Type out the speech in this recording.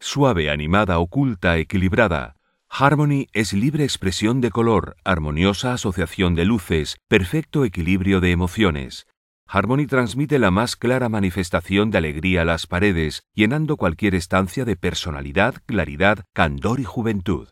suave, animada, oculta, equilibrada. Harmony es libre expresión de color, armoniosa asociación de luces, perfecto equilibrio de emociones. Harmony transmite la más clara manifestación de alegría a las paredes, llenando cualquier estancia de personalidad, claridad, candor y juventud.